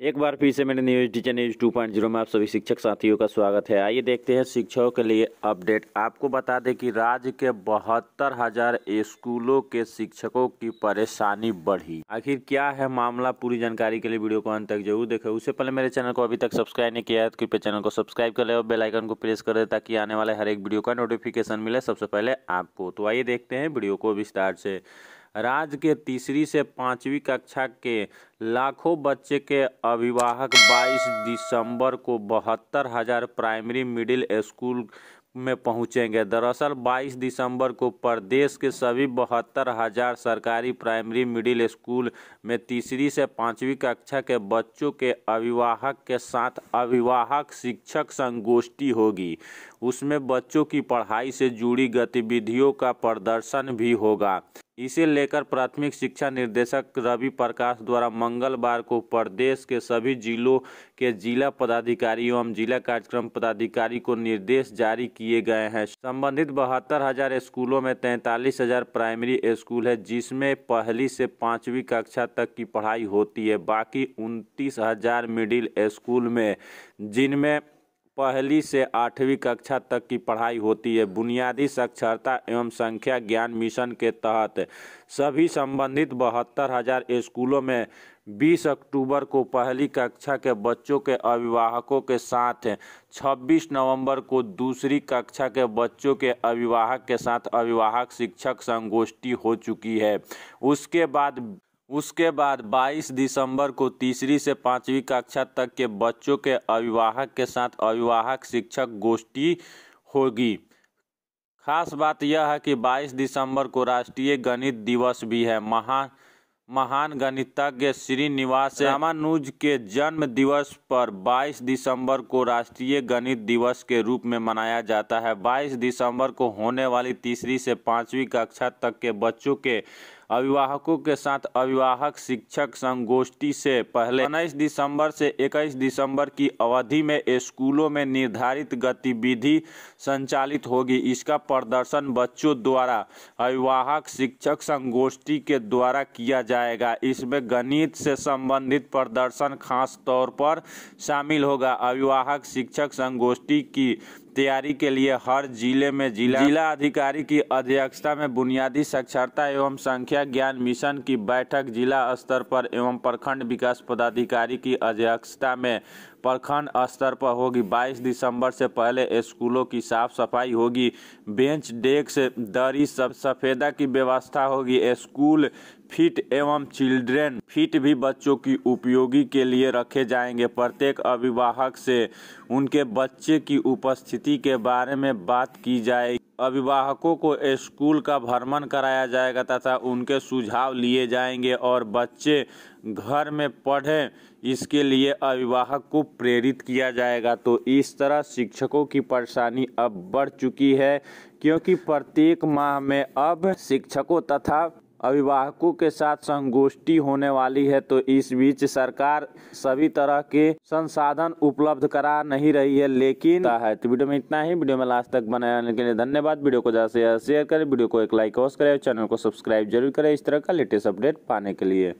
एक बार फिर से मेरे news teacher news two point zero में आप सभी शिक्षक साथियों का स्वागत है आइए देखते हैं शिक्षकों के लिए अपडेट आपको बता दें कि राज्य के बहत्तर हजार स्कूलों के शिक्षकों की परेशानी बढ़ी आखिर क्या है मामला पूरी जानकारी के लिए वीडियो को अंत तक जरूर देखें उससे पहले मेरे चैनल को अभी तक सब्सक्राइब नहीं किया है तो चैनल को सब्सक्राइब कर ले और बेलाइकन को प्रेस कर दे ताकि आने वाले हर एक वीडियो का नोटिफिकेशन मिले सबसे पहले आपको तो आइए देखते हैं वीडियो को विस्तार से राज्य के तीसरी से पाँचवीं कक्षा के लाखों बच्चे के अभिभावक 22 दिसंबर को बहत्तर हज़ार प्राइमरी मिडिल स्कूल में पहुंचेंगे दरअसल 22 दिसंबर को प्रदेश के सभी बहत्तर हज़ार सरकारी प्राइमरी मिडिल स्कूल में तीसरी से पाँचवीं कक्षा के बच्चों के अभिभावक के साथ अभिभावक शिक्षक संगोष्ठी होगी उसमें बच्चों की पढ़ाई से जुड़ी गतिविधियों का प्रदर्शन भी होगा इसे लेकर प्राथमिक शिक्षा निदेशक रवि प्रकाश द्वारा मंगलवार को प्रदेश के सभी जिलों के जिला पदाधिकारी एवं जिला कार्यक्रम पदाधिकारी को निर्देश जारी किए गए हैं संबंधित बहत्तर हजार स्कूलों में तैंतालीस हजार प्राइमरी स्कूल है जिसमें पहली से पाँचवीं कक्षा तक की पढ़ाई होती है बाकी उनतीस हजार मिडिल स्कूल में जिनमें पहली से आठवीं कक्षा तक की पढ़ाई होती है बुनियादी साक्षरता एवं संख्या ज्ञान मिशन के तहत सभी संबंधित बहत्तर हजार स्कूलों में 20 अक्टूबर को पहली कक्षा के बच्चों के अभिभावकों के साथ 26 नवंबर को दूसरी कक्षा के बच्चों के अभिभावक के साथ अभिभावक शिक्षक संगोष्ठी हो चुकी है उसके बाद उसके बाद 22 दिसंबर को तीसरी से पाँचवीं कक्षा तक के बच्चों के अभिभावक के साथ अभिभावक शिक्षक गोष्ठी होगी खास बात यह है कि 22 दिसंबर को राष्ट्रीय गणित दिवस भी है महान महान गणितज्ञ श्रीनिवास रामानुज के जन्म दिवस पर 22 दिसंबर को राष्ट्रीय गणित दिवस के रूप में मनाया जाता है 22 दिसंबर को होने वाली तीसरी से पाँचवीं कक्षा तक के बच्चों के अभिभावकों के साथ अभिभावक शिक्षक संगोष्ठी से पहले उन्नीस दिसंबर से 21 दिसंबर की अवधि में स्कूलों में निर्धारित गतिविधि संचालित होगी इसका प्रदर्शन बच्चों द्वारा अभिभावक शिक्षक संगोष्ठी के द्वारा किया जाएगा इसमें गणित से संबंधित प्रदर्शन खास तौर पर शामिल होगा अभिभावक शिक्षक संगोष्ठी की तैयारी के लिए हर जिले में जिला जिला अधिकारी की अध्यक्षता में बुनियादी साक्षरता एवं संख्या संख्या ज्ञान मिशन की बैठक जिला स्तर पर एवं प्रखंड विकास पदाधिकारी की अध्यक्षता में प्रखंड स्तर पर होगी 22 दिसंबर से पहले स्कूलों की साफ सफाई होगी बेंच डेस्क दरी सब सफेदा की व्यवस्था होगी स्कूल फिट एवं चिल्ड्रेन फिट भी बच्चों की उपयोगी के लिए रखे जाएंगे प्रत्येक अभिभावक से उनके बच्चे की उपस्थिति के बारे में बात की जाएगी अभिभावकों को स्कूल का भ्रमण कराया जाएगा तथा उनके सुझाव लिए जाएंगे और बच्चे घर में पढ़ें इसके लिए अभिभावक को प्रेरित किया जाएगा तो इस तरह शिक्षकों की परेशानी अब बढ़ चुकी है क्योंकि प्रत्येक माह में अब शिक्षकों तथा अभिभावकों के साथ संगोष्ठी होने वाली है तो इस बीच सरकार सभी तरह के संसाधन उपलब्ध करा नहीं रही है लेकिन है तो वीडियो में इतना ही वीडियो में लास्ट तक बनाए रहने के लिए धन्यवाद वीडियो को ज़्यादा से ज़्यादा शेयर करें वीडियो को एक लाइक अवश्य करें चैनल को सब्सक्राइब जरूर करें इस तरह का लेटेस्ट अपडेट पाने के लिए